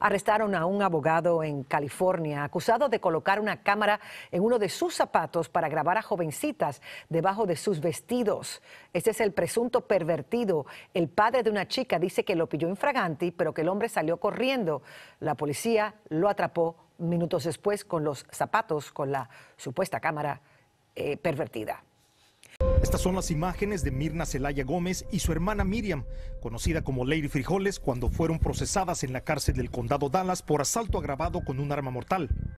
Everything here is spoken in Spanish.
arrestaron a un abogado en California acusado de colocar una cámara en uno de sus zapatos para grabar a jovencitas debajo de sus vestidos. Este es el presunto pervertido. El padre de una chica dice que lo pilló infraganti, pero que el hombre salió corriendo. La policía lo atrapó minutos después con los zapatos, con la supuesta cámara eh, pervertida. Estas son las imágenes de Mirna Celaya Gómez y su hermana Miriam, conocida como Lady Frijoles, cuando fueron procesadas en la cárcel del condado Dallas por asalto agravado con un arma mortal.